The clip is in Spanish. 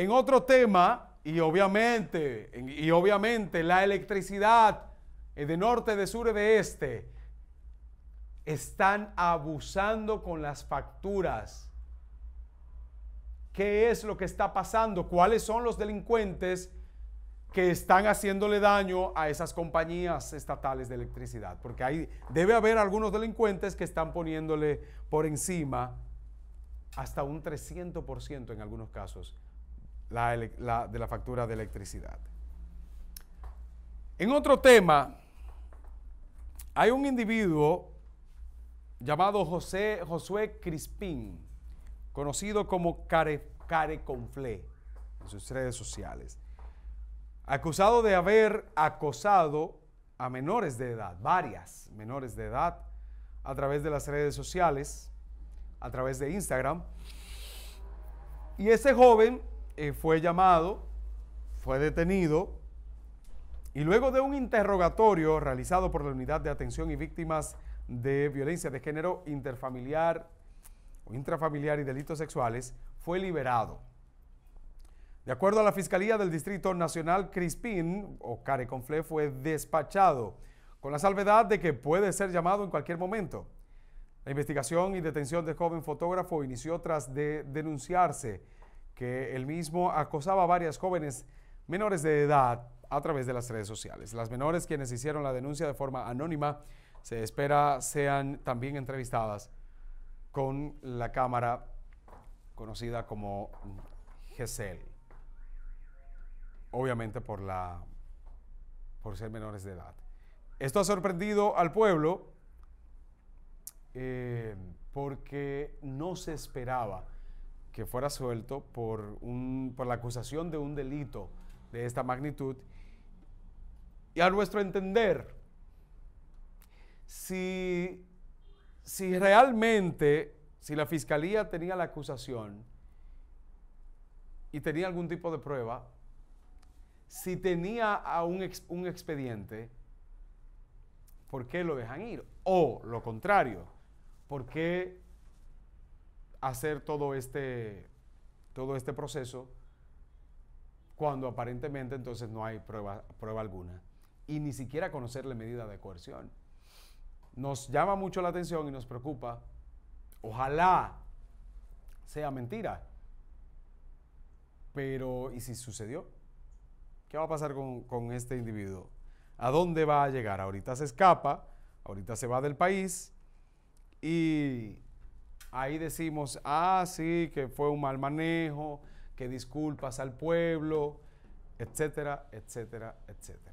En otro tema, y obviamente, y obviamente la electricidad eh, de norte, de sur y de este están abusando con las facturas. ¿Qué es lo que está pasando? ¿Cuáles son los delincuentes que están haciéndole daño a esas compañías estatales de electricidad? Porque ahí debe haber algunos delincuentes que están poniéndole por encima hasta un 300% en algunos casos de la factura de electricidad. En otro tema, hay un individuo llamado José, Josué Crispín, conocido como Care, Conflé en sus redes sociales, acusado de haber acosado a menores de edad, varias menores de edad, a través de las redes sociales, a través de Instagram. Y ese joven eh, fue llamado, fue detenido y luego de un interrogatorio realizado por la Unidad de Atención y Víctimas de Violencia de Género Interfamiliar o Intrafamiliar y Delitos Sexuales, fue liberado. De acuerdo a la Fiscalía del Distrito Nacional, Crispín o Confle fue despachado con la salvedad de que puede ser llamado en cualquier momento. La investigación y detención del joven fotógrafo inició tras de denunciarse que el mismo acosaba a varias jóvenes menores de edad a través de las redes sociales. Las menores quienes hicieron la denuncia de forma anónima se espera sean también entrevistadas con la cámara conocida como GESEL. Obviamente por la por ser menores de edad. Esto ha sorprendido al pueblo eh, porque no se esperaba que fuera suelto por, la acusación de un delito de esta magnitud. Y a nuestro entender, si, si realmente, si la fiscalía tenía la acusación y tenía algún tipo de prueba, si tenía a un, un expediente, ¿por qué lo dejan ir? O lo contrario, ¿por qué hacer todo este, todo este proceso cuando aparentemente entonces no hay prueba, prueba alguna y ni siquiera conocer la medida de coerción. Nos llama mucho la atención y nos preocupa. Ojalá sea mentira. Pero, ¿y si sucedió? ¿Qué va a pasar con, con este individuo? ¿A dónde va a llegar? Ahorita se escapa, ahorita se va del país y ahí decimos, ah, sí, que fue un mal manejo, que disculpas al pueblo, etcétera, etcétera, etcétera.